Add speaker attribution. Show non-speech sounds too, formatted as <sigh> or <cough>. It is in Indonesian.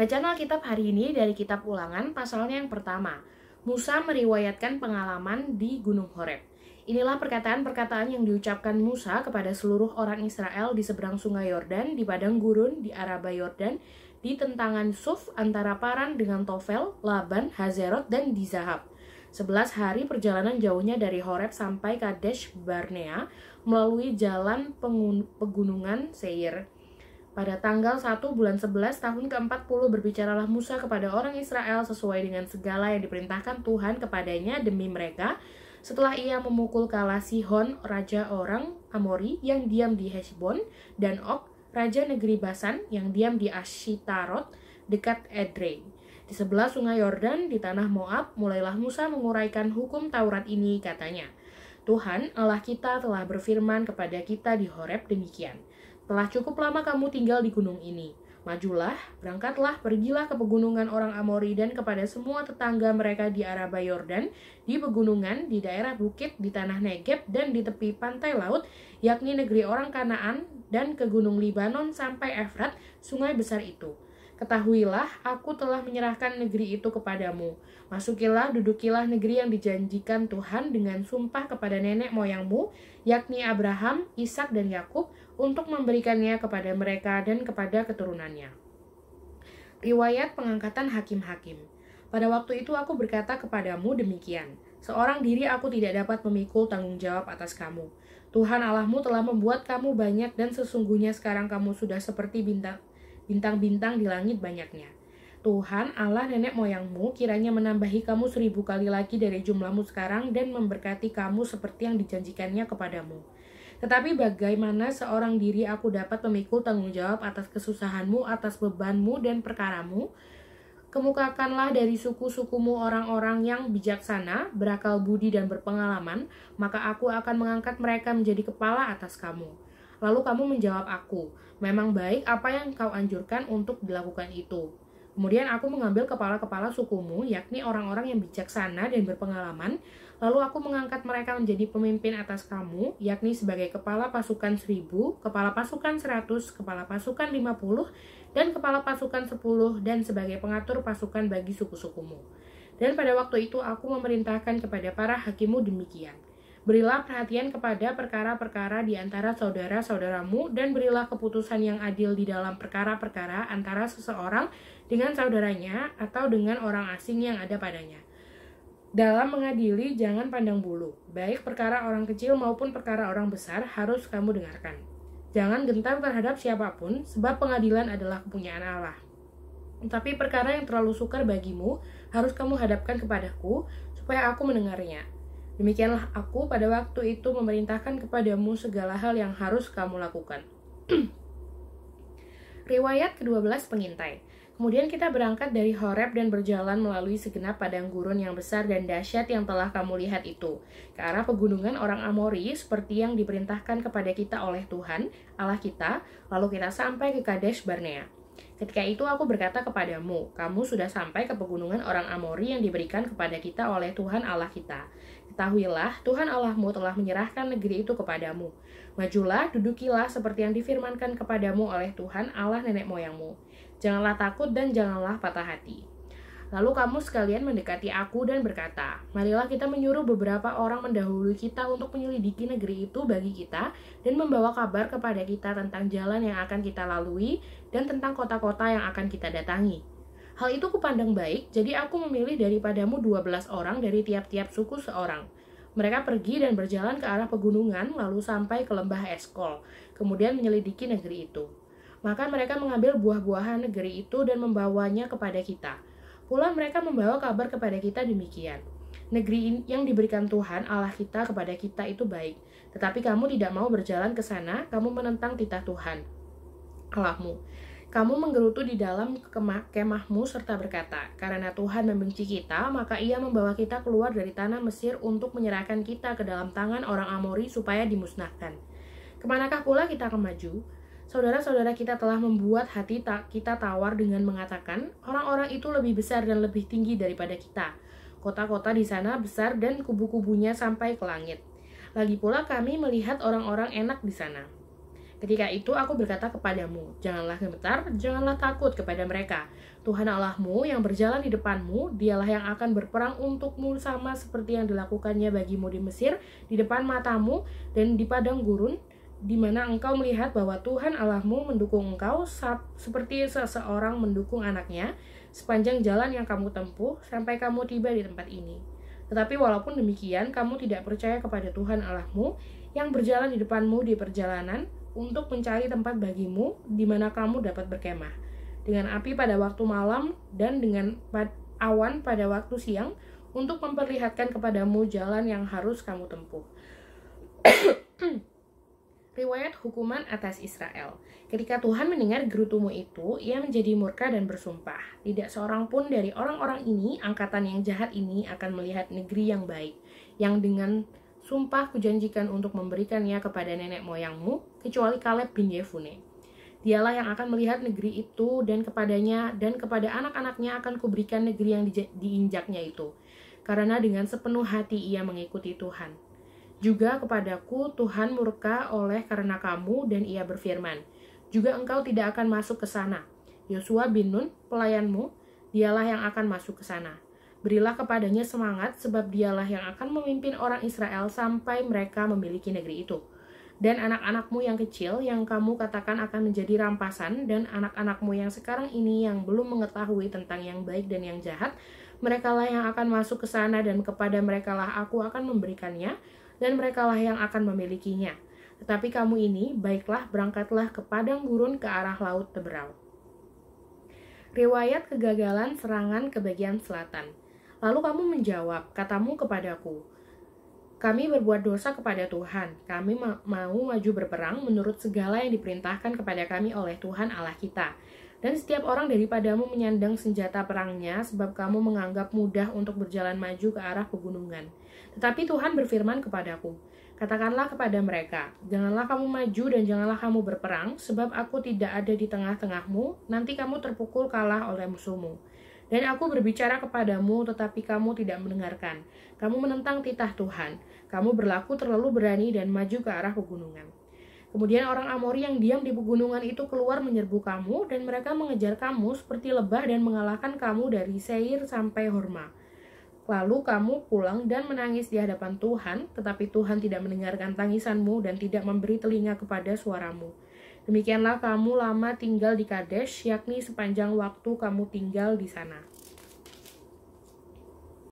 Speaker 1: Bacaan Alkitab hari ini dari kitab Ulangan pasalnya yang pertama. Musa meriwayatkan pengalaman di Gunung Horeb. Inilah perkataan-perkataan yang diucapkan Musa kepada seluruh orang Israel di seberang Sungai Yordan, di padang gurun, di Araba Yordan, di tentangan Suf antara Paran dengan Tofel, Laban, Hazerot, dan Dizahab. Sebelas hari perjalanan jauhnya dari Horeb sampai Kadesh Barnea melalui jalan pegunungan Seir. Pada tanggal 1 bulan 11 tahun ke-40 berbicaralah Musa kepada orang Israel sesuai dengan segala yang diperintahkan Tuhan kepadanya demi mereka setelah ia memukul Kalasihon Sihon, raja orang Amori yang diam di Heshbon dan Ok, raja negeri Basan yang diam di Ashitarot dekat Edrei. Di sebelah sungai Yordan di tanah Moab, mulailah Musa menguraikan hukum Taurat ini katanya. Tuhan Allah kita telah berfirman kepada kita di Horeb demikian. Telah cukup lama kamu tinggal di gunung ini. Majulah, berangkatlah, pergilah ke pegunungan orang Amori dan kepada semua tetangga mereka di Araba Yordan, di pegunungan, di daerah bukit, di tanah Negeb, dan di tepi pantai laut, yakni negeri orang Kanaan dan ke gunung Libanon sampai Efrat, sungai besar itu. Ketahuilah, aku telah menyerahkan negeri itu kepadamu. Masukilah, dudukilah negeri yang dijanjikan Tuhan dengan sumpah kepada nenek moyangmu, yakni Abraham, Ishak, dan Yakub, untuk memberikannya kepada mereka dan kepada keturunannya. Riwayat pengangkatan hakim-hakim. Pada waktu itu aku berkata kepadamu demikian, seorang diri aku tidak dapat memikul tanggung jawab atas kamu. Tuhan Allahmu telah membuat kamu banyak dan sesungguhnya sekarang kamu sudah seperti bintang bintang di langit banyaknya. Tuhan Allah nenek moyangmu kiranya menambahi kamu seribu kali lagi dari jumlahmu sekarang dan memberkati kamu seperti yang dijanjikannya kepadamu. Tetapi bagaimana seorang diri aku dapat memikul tanggung jawab atas kesusahanmu, atas bebanmu, dan perkaramu? Kemukakanlah dari suku-sukumu orang-orang yang bijaksana, berakal budi, dan berpengalaman, maka aku akan mengangkat mereka menjadi kepala atas kamu. Lalu kamu menjawab aku, memang baik apa yang kau anjurkan untuk dilakukan itu. Kemudian aku mengambil kepala-kepala sukumu, yakni orang-orang yang bijaksana dan berpengalaman, lalu aku mengangkat mereka menjadi pemimpin atas kamu, yakni sebagai kepala pasukan seribu, kepala pasukan seratus, kepala pasukan lima puluh, dan kepala pasukan sepuluh, dan sebagai pengatur pasukan bagi suku-sukumu. Dan pada waktu itu aku memerintahkan kepada para hakimu demikian. Berilah perhatian kepada perkara-perkara di antara saudara-saudaramu dan berilah keputusan yang adil di dalam perkara-perkara antara seseorang dengan saudaranya atau dengan orang asing yang ada padanya. Dalam mengadili, jangan pandang bulu, baik perkara orang kecil maupun perkara orang besar harus kamu dengarkan. Jangan gentar terhadap siapapun, sebab pengadilan adalah kepunyaan Allah. Tapi perkara yang terlalu sukar bagimu harus kamu hadapkan kepadaku, supaya aku mendengarnya. Demikianlah aku pada waktu itu memerintahkan kepadamu segala hal yang harus kamu lakukan. <clears throat> Riwayat ke-12 pengintai. Kemudian kita berangkat dari Horeb dan berjalan melalui segenap padang gurun yang besar dan dahsyat yang telah kamu lihat itu, ke arah pegunungan orang Amori seperti yang diperintahkan kepada kita oleh Tuhan, Allah kita, lalu kita sampai ke Kadesh Barnea. Ketika itu aku berkata kepadamu, kamu sudah sampai ke pegunungan orang Amori yang diberikan kepada kita oleh Tuhan Allah kita. Ketahuilah, Tuhan Allahmu telah menyerahkan negeri itu kepadamu. Majulah, dudukilah seperti yang difirmankan kepadamu oleh Tuhan Allah nenek moyangmu. Janganlah takut dan janganlah patah hati. Lalu kamu sekalian mendekati aku dan berkata, Marilah kita menyuruh beberapa orang mendahului kita untuk menyelidiki negeri itu bagi kita dan membawa kabar kepada kita tentang jalan yang akan kita lalui dan tentang kota-kota yang akan kita datangi Hal itu kupandang baik, jadi aku memilih daripadamu 12 orang dari tiap-tiap suku seorang. Mereka pergi dan berjalan ke arah pegunungan lalu sampai ke lembah Eskol, kemudian menyelidiki negeri itu. Maka mereka mengambil buah-buahan negeri itu dan membawanya kepada kita. Pula mereka membawa kabar kepada kita demikian. Negeri yang diberikan Tuhan Allah kita kepada kita itu baik, tetapi kamu tidak mau berjalan ke sana, kamu menentang titah Tuhan Allahmu. Kamu menggerutu di dalam kemahmu serta berkata, Karena Tuhan membenci kita, maka ia membawa kita keluar dari tanah Mesir untuk menyerahkan kita ke dalam tangan orang Amori supaya dimusnahkan. Kemanakah pula kita akan maju? Saudara-saudara kita telah membuat hati tak kita tawar dengan mengatakan, orang-orang itu lebih besar dan lebih tinggi daripada kita. Kota-kota di sana besar dan kubu-kubunya sampai ke langit. Lagi pula kami melihat orang-orang enak di sana. Ketika itu aku berkata kepadamu, janganlah gemetar, janganlah takut kepada mereka. Tuhan Allahmu yang berjalan di depanmu, dialah yang akan berperang untukmu sama seperti yang dilakukannya bagimu di Mesir, di depan matamu, dan di padang gurun, di mana engkau melihat bahwa Tuhan Allahmu mendukung engkau seperti seseorang mendukung anaknya, sepanjang jalan yang kamu tempuh, sampai kamu tiba di tempat ini. Tetapi walaupun demikian, kamu tidak percaya kepada Tuhan Allahmu yang berjalan di depanmu di perjalanan untuk mencari tempat bagimu di mana kamu dapat berkemah. Dengan api pada waktu malam dan dengan awan pada waktu siang untuk memperlihatkan kepadamu jalan yang harus kamu tempuh. <clears throat> riwayat hukuman atas Israel. Ketika Tuhan mendengar gerutumu itu, ia menjadi murka dan bersumpah, tidak seorang pun dari orang-orang ini, angkatan yang jahat ini akan melihat negeri yang baik, yang dengan sumpah kujanjikan untuk memberikannya kepada nenek moyangmu, kecuali Kaleb bin Yefune. Dialah yang akan melihat negeri itu dan kepadanya dan kepada anak-anaknya akan kuberikan negeri yang diinjaknya itu. Karena dengan sepenuh hati ia mengikuti Tuhan juga kepadaku Tuhan murka oleh karena kamu dan ia berfirman, juga engkau tidak akan masuk ke sana. Yosua bin Nun, pelayanmu, dialah yang akan masuk ke sana. Berilah kepadanya semangat sebab dialah yang akan memimpin orang Israel sampai mereka memiliki negeri itu. Dan anak-anakmu yang kecil yang kamu katakan akan menjadi rampasan dan anak-anakmu yang sekarang ini yang belum mengetahui tentang yang baik dan yang jahat merekalah yang akan masuk ke sana dan kepada merekalah aku akan memberikannya dan merekalah yang akan memilikinya. Tetapi kamu ini, baiklah berangkatlah ke padang gurun ke arah laut Teberau. Riwayat kegagalan serangan ke bagian selatan. Lalu kamu menjawab, katamu kepadaku, kami berbuat dosa kepada Tuhan. Kami mau maju berperang menurut segala yang diperintahkan kepada kami oleh Tuhan Allah kita. Dan setiap orang daripadamu menyandang senjata perangnya, sebab kamu menganggap mudah untuk berjalan maju ke arah pegunungan. Tetapi Tuhan berfirman kepadaku, Katakanlah kepada mereka, janganlah kamu maju dan janganlah kamu berperang, sebab aku tidak ada di tengah-tengahmu, nanti kamu terpukul kalah oleh musuhmu. Dan aku berbicara kepadamu, tetapi kamu tidak mendengarkan. Kamu menentang titah Tuhan. Kamu berlaku terlalu berani dan maju ke arah pegunungan. Kemudian orang Amori yang diam di pegunungan itu keluar menyerbu kamu dan mereka mengejar kamu seperti lebah dan mengalahkan kamu dari Seir sampai Horma. Lalu kamu pulang dan menangis di hadapan Tuhan, tetapi Tuhan tidak mendengarkan tangisanmu dan tidak memberi telinga kepada suaramu. Demikianlah kamu lama tinggal di Kadesh, yakni sepanjang waktu kamu tinggal di sana.